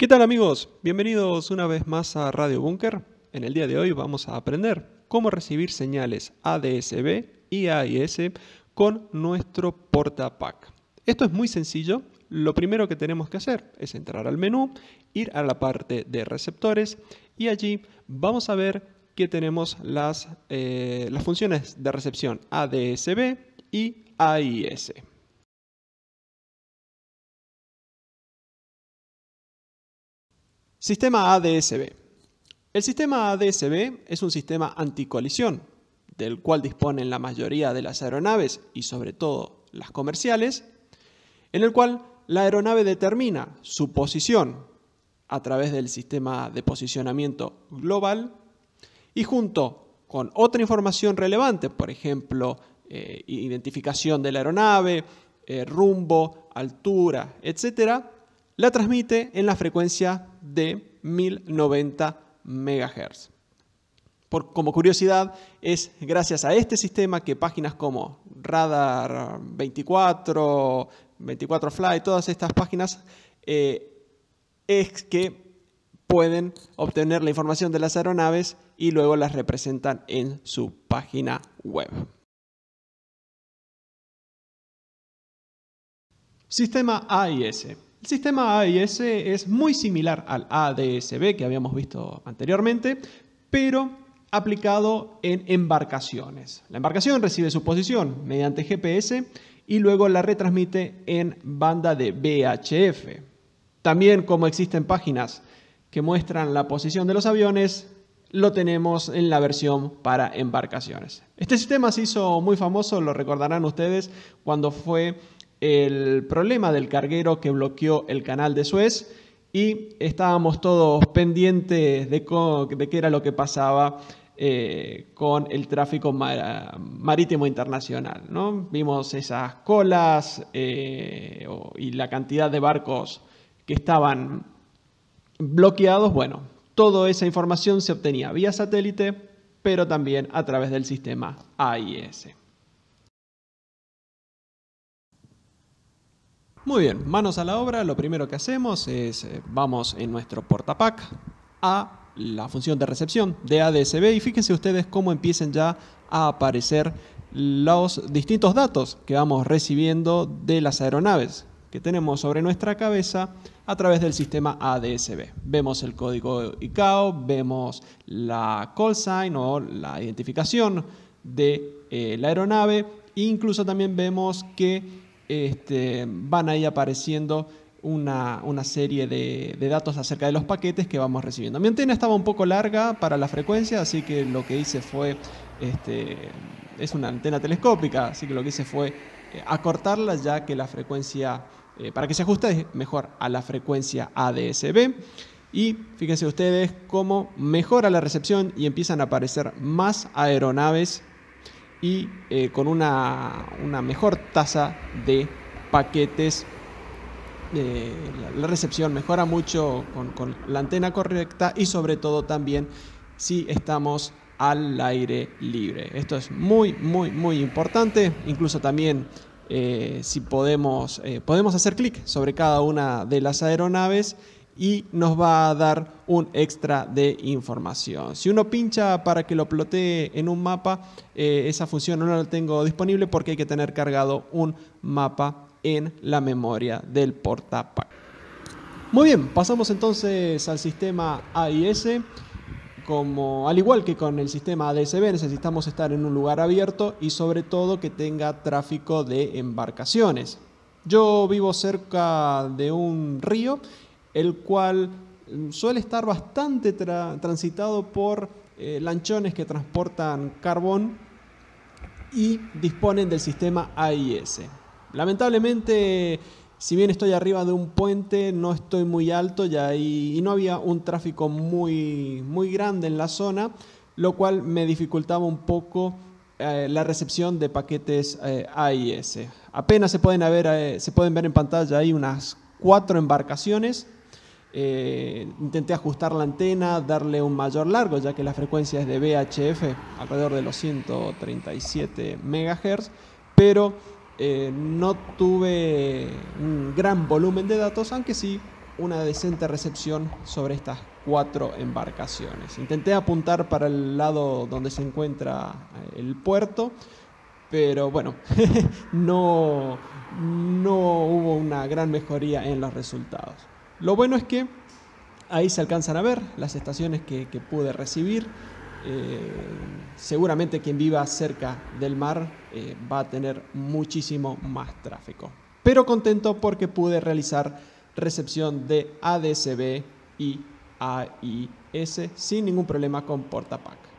¿Qué tal amigos? Bienvenidos una vez más a Radio Bunker. En el día de hoy vamos a aprender cómo recibir señales ADSB y AIS con nuestro pack. Esto es muy sencillo. Lo primero que tenemos que hacer es entrar al menú, ir a la parte de receptores y allí vamos a ver que tenemos las, eh, las funciones de recepción ADSB y AIS. Sistema ADSB. El sistema ADSB es un sistema anticolisión, del cual disponen la mayoría de las aeronaves y sobre todo las comerciales, en el cual la aeronave determina su posición a través del sistema de posicionamiento global y junto con otra información relevante, por ejemplo, eh, identificación de la aeronave, eh, rumbo, altura, etcétera, la transmite en la frecuencia de 1090 MHz. como curiosidad, es gracias a este sistema que páginas como Radar 24, 24 Fly, todas estas páginas, eh, es que pueden obtener la información de las aeronaves y luego las representan en su página web. Sistema AIS el sistema AIS es muy similar al ADSB que habíamos visto anteriormente, pero aplicado en embarcaciones. La embarcación recibe su posición mediante GPS y luego la retransmite en banda de VHF. También como existen páginas que muestran la posición de los aviones, lo tenemos en la versión para embarcaciones. Este sistema se hizo muy famoso, lo recordarán ustedes, cuando fue el problema del carguero que bloqueó el canal de Suez y estábamos todos pendientes de, qué era lo que pasaba eh, con el tráfico marítimo internacional. ¿no? Vimos esas colas eh, y la cantidad de barcos que estaban bloqueados. Bueno, toda esa información se obtenía vía satélite, pero también a través del sistema AIS. Muy bien, manos a la obra. Lo primero que hacemos es, eh, vamos en nuestro portapack a la función de recepción de ADSB y fíjense ustedes cómo empiecen ya a aparecer los distintos datos que vamos recibiendo de las aeronaves que tenemos sobre nuestra cabeza a través del sistema ADSB. Vemos el código ICAO, vemos la call sign o la identificación de eh, la aeronave, incluso también vemos que este, van ahí apareciendo una, serie de, datos acerca de los paquetes que vamos recibiendo. Mi antena estaba un poco larga para la frecuencia, así que lo que hice fue, este, es una antena telescópica, así que lo que hice fue eh, acortarla ya que la frecuencia, eh, para que se ajuste mejor a la frecuencia ADSB. Y fíjense ustedes cómo mejora la recepción y empiezan a aparecer más aeronaves y eh, con una, mejor tasa de paquetes. Eh, la, recepción mejora mucho con, la antena correcta y sobre todo también si estamos al aire libre. Esto es muy, muy, muy importante. Incluso también eh, si podemos, podemos hacer clic sobre cada una de las aeronaves y nos va a dar un extra de información. Si uno pincha para que lo plotee en un mapa, eh, esa función no la tengo disponible porque hay que tener cargado un mapa en la memoria del portapack. Muy bien, pasamos entonces al sistema AIS. Como, al igual que con el sistema ADSB, necesitamos estar en un lugar abierto y sobre todo que tenga tráfico de embarcaciones. Yo vivo cerca de un río el cual mm, suele estar bastante transitado por eh, lanchones que transportan carbón y disponen del sistema AIS. Lamentablemente, si bien estoy arriba de un puente, no estoy muy alto y, no había un tráfico muy, grande en la zona, lo cual me dificultaba un poco eh, la recepción de paquetes eh, AIS. Apenas se pueden, se pueden ver en pantalla ahí unas cuatro embarcaciones eh, intenté ajustar la antena, darle un mayor largo, ya que la frecuencia es de VHF, alrededor de los 137 MHz, pero eh, no tuve un gran volumen de datos, aunque sí una decente recepción sobre estas cuatro embarcaciones. Intenté apuntar para el lado donde se encuentra eh, el puerto, pero bueno, no hubo una gran mejoría en los resultados. Lo bueno es que ahí se alcanzan a ver las estaciones que, pude recibir. Eh, seguramente quien viva cerca del mar eh, va a tener muchísimo más tráfico. Pero contento porque pude realizar recepción de ADSB y AIS sin ningún problema con Portapack.